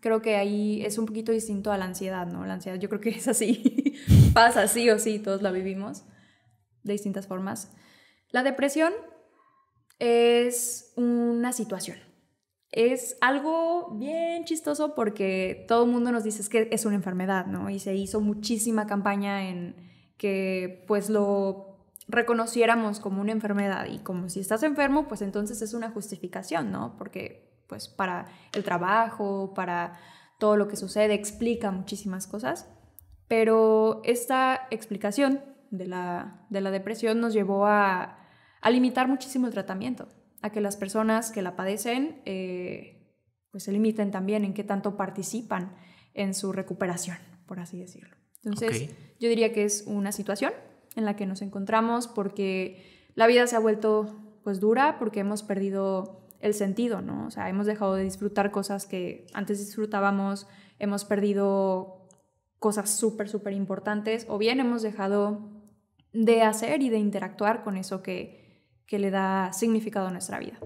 creo que ahí es un poquito distinto a la ansiedad, ¿no? La ansiedad yo creo que es así, pasa sí o sí, todos la vivimos de distintas formas. La depresión es una situación. Es algo bien chistoso porque todo el mundo nos dice que es una enfermedad, ¿no? Y se hizo muchísima campaña en que pues lo reconociéramos como una enfermedad y como si estás enfermo, pues entonces es una justificación, ¿no? Porque pues para el trabajo, para todo lo que sucede, explica muchísimas cosas. Pero esta explicación de la, depresión nos llevó a, limitar muchísimo el tratamiento, a que las personas que la padecen eh, pues se limiten también en qué tanto participan en su recuperación, por así decirlo. Entonces, yo diría que es una situación en la que nos encontramos porque la vida se ha vuelto pues dura, porque hemos perdido el sentido, ¿no? O sea, hemos dejado de disfrutar cosas que antes disfrutábamos, hemos perdido cosas súper, súper importantes, o bien hemos dejado de hacer y de interactuar con eso que, le da significado a nuestra vida.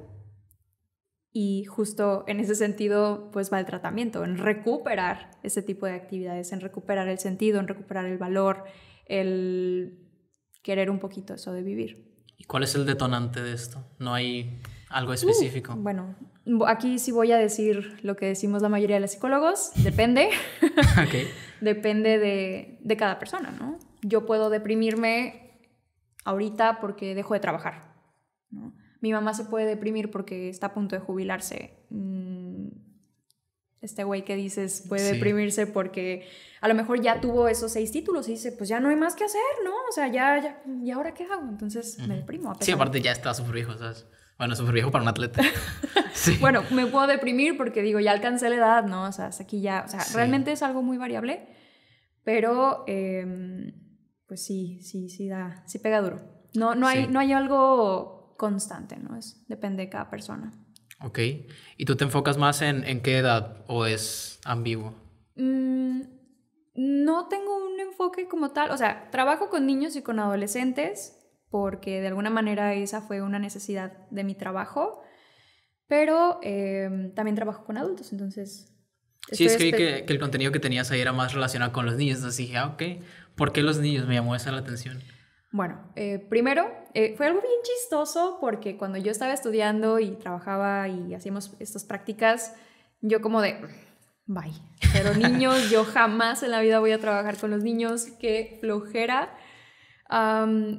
Y justo en ese sentido, pues va el tratamiento, en recuperar ese tipo de actividades, en recuperar el sentido, en recuperar el valor, el querer un poquito eso de vivir. ¿Y cuál es el detonante de esto? No hay algo uh, específico. bueno, aquí sí voy a decir lo que decimos la mayoría de los psicólogos. Depende. okay. Depende de, de cada persona, ¿no? Yo puedo deprimirme ahorita porque dejo de trabajar. ¿no? Mi mamá se puede deprimir porque está a punto de jubilarse. Mm, este güey que dices puede deprimirse porque a lo mejor ya tuvo esos seis títulos y dice, pues ya no hay más que hacer, ¿no? O sea, ya, ya ¿y ahora qué hago? Entonces me deprimo. sí, aparte ya está súper viejo, ¿sabes? Bueno, súper viejo para un atleta. bueno, me puedo deprimir porque digo, ya alcancé la edad, ¿no? O sea, aquí ya, o sea, realmente es algo muy variable, pero em, pues sí, sí, sí da, sí pega duro. No, no, hay, no hay algo constante, ¿no? Es, depende de cada persona. Ok. ¿Y tú te enfocas más en, en qué edad o es ambiguo? Mm, no tengo un enfoque como tal, o sea, trabajo con niños y con adolescentes porque de alguna manera esa fue una necesidad de mi trabajo, pero eh, también trabajo con adultos, entonces... Sí, es que, el contenido que tenías ahí era más relacionado con los niños, entonces dije, ah, ok, ¿por qué los niños? Me llamó esa la atención. Bueno, eh, primero eh, fue algo bien chistoso porque cuando yo estaba estudiando y trabajaba y hacíamos estas prácticas, yo como de, bye, pero niños, yo jamás en la vida voy a trabajar con los niños, qué flojera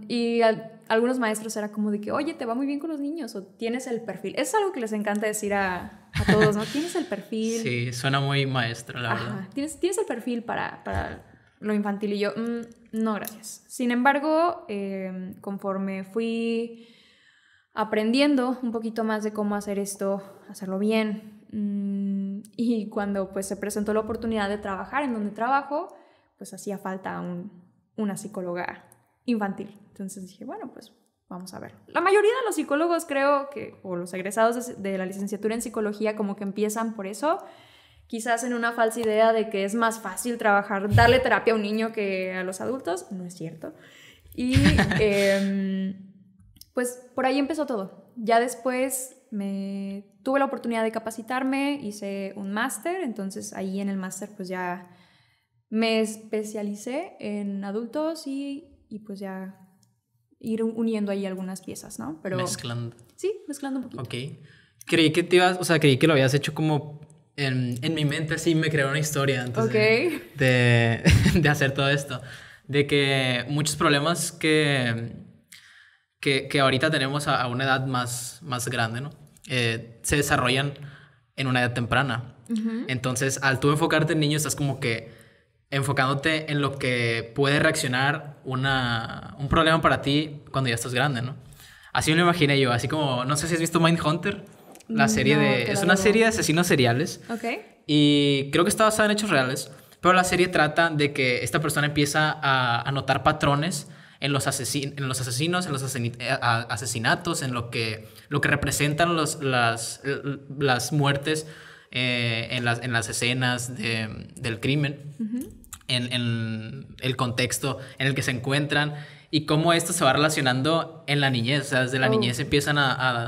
y algunos maestros era como de que, oye, te va muy bien con los niños o tienes el perfil. Es algo que les encanta decir a, todos, ¿no? Tienes el perfil. Sí, suena muy maestro, la verdad. ¿Tienes, el perfil para, lo infantil y yo, mm, no, gracias. Sin embargo, em, conforme fui aprendiendo un poquito más de cómo hacer esto, hacerlo bien, mm, y cuando pues se presentó la oportunidad de trabajar en donde trabajo, pues hacía falta una psicóloga infantil. Entonces dije, bueno, pues vamos a ver. La mayoría de los psicólogos creo que, o los egresados de la licenciatura en psicología como que empiezan por eso, quizás en una falsa idea de que es más fácil trabajar, darle terapia a un niño que a los adultos, no es cierto. Y em, pues por ahí empezó todo. Ya después me tuve la oportunidad de capacitarme, hice un máster, entonces ahí en el máster pues ya me especialicé en adultos y y pues ya ir uniendo ahí algunas piezas, ¿no? Pero, mezclando. Sí, mezclando un poquito. Ok. Creí que te ibas, o sea, creí que lo habías hecho como en, en mi mente así me creó una historia entonces de, de, hacer todo esto. De que muchos problemas que, que, que ahorita tenemos a, una edad más, más grande, ¿no? Eh, se desarrollan en una edad temprana. Entonces, al tú enfocarte en niño, estás como que enfocándote en lo que puede reaccionar una, un problema para ti cuando ya estás grande, ¿no? Así me lo imaginé yo, así como, no sé si has visto Hunter, la mm, serie de... Es una serie de asesinos seriales. Ok. Y creo que está basada en hechos reales, pero la serie trata de que esta persona empieza a, notar patrones en los, en los asesinos, en los eh, asesinatos, en lo que, lo que representan las, las muertes eh, en, las, en las escenas del crimen en, el contexto en el que se encuentran y cómo esto se va relacionando en la niñez. O sea, desde la oh. niñez empiezan a,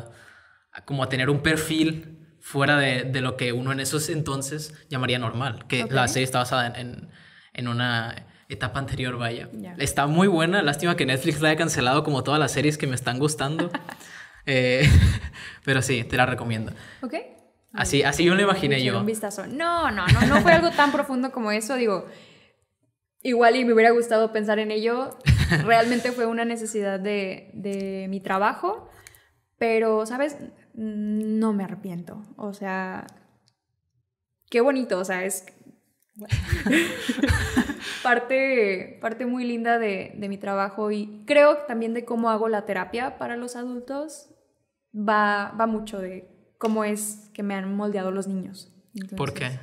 a, como a tener un perfil fuera de, de, lo que uno en esos entonces llamaría normal, que la serie está basada en, en, una etapa anterior, vaya. Está muy buena, lástima que Netflix la haya cancelado como todas las series que me están gustando, eh, pero sí, te la recomiendo. Ok. Así, así yo lo imaginé yo. Un vistazo. No, no, no, no fue algo tan profundo como eso, digo, igual y me hubiera gustado pensar en ello. Realmente fue una necesidad de, de mi trabajo, pero, ¿sabes? No me arrepiento. O sea, qué bonito, o sea, es parte, parte muy linda de, de, mi trabajo y creo también de cómo hago la terapia para los adultos va, va mucho de cómo es que me han moldeado los niños. ¿Por qué?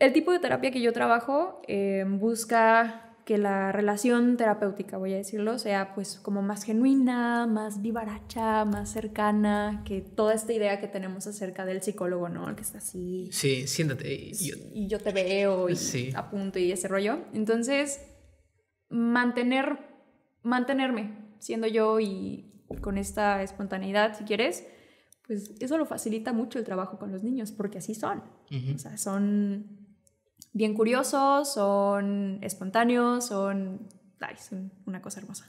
El tipo de terapia que yo trabajo eh, busca que la relación terapéutica, voy a decirlo, sea pues como más genuina, más vivaracha, más cercana, que toda esta idea que tenemos acerca del psicólogo, ¿no? El que está así. Sí, siéntate. Y yo, te veo y apunto y ese rollo. Entonces, mantener, mantenerme siendo yo y con esta espontaneidad, si quieres, pues eso lo facilita mucho el trabajo con los niños, porque así son. O sea, son bien curiosos, son espontáneos, son... Ay, son una cosa hermosa.